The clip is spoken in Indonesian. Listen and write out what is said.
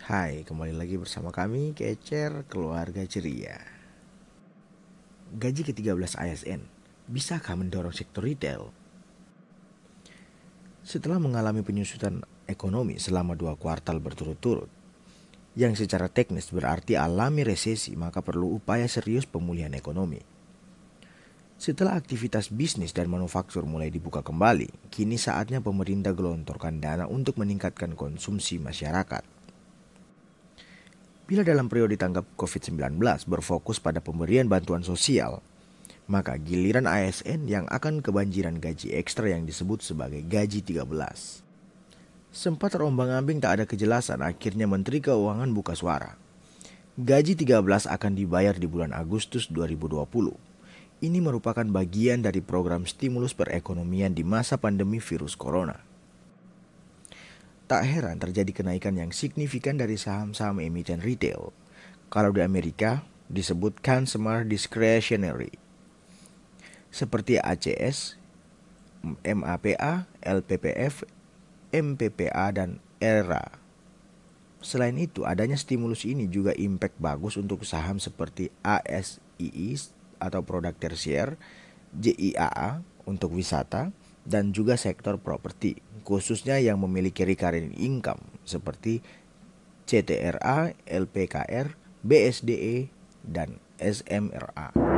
Hai, kembali lagi bersama kami Kecer Keluarga Ceria. Gaji ke-13 ASN, bisakah mendorong sektor retail? Setelah mengalami penyusutan ekonomi selama dua kuartal berturut-turut, yang secara teknis berarti alami resesi, maka perlu upaya serius pemulihan ekonomi. Setelah aktivitas bisnis dan manufaktur mulai dibuka kembali, kini saatnya pemerintah gelontorkan dana untuk meningkatkan konsumsi masyarakat bila dalam periode tanggap COVID-19 berfokus pada pemberian bantuan sosial, maka giliran ASN yang akan kebanjiran gaji ekstra yang disebut sebagai gaji 13. Sempat terombang-ambing tak ada kejelasan, akhirnya Menteri Keuangan buka suara. Gaji 13 akan dibayar di bulan Agustus 2020 ini merupakan bagian dari program stimulus perekonomian di masa pandemi virus corona. Tak heran terjadi kenaikan yang signifikan dari saham-saham emiten retail. Kalau di Amerika disebut consumer discretionary. Seperti ACS, MAPA, LPPF, MPPA, dan ERA. Selain itu, adanya stimulus ini juga impact bagus untuk saham seperti ASII atau produk tersier, JIAA untuk wisata, dan juga sektor properti khususnya yang memiliki recurring income seperti CTRA, LPKR, BSDE, dan SMRA.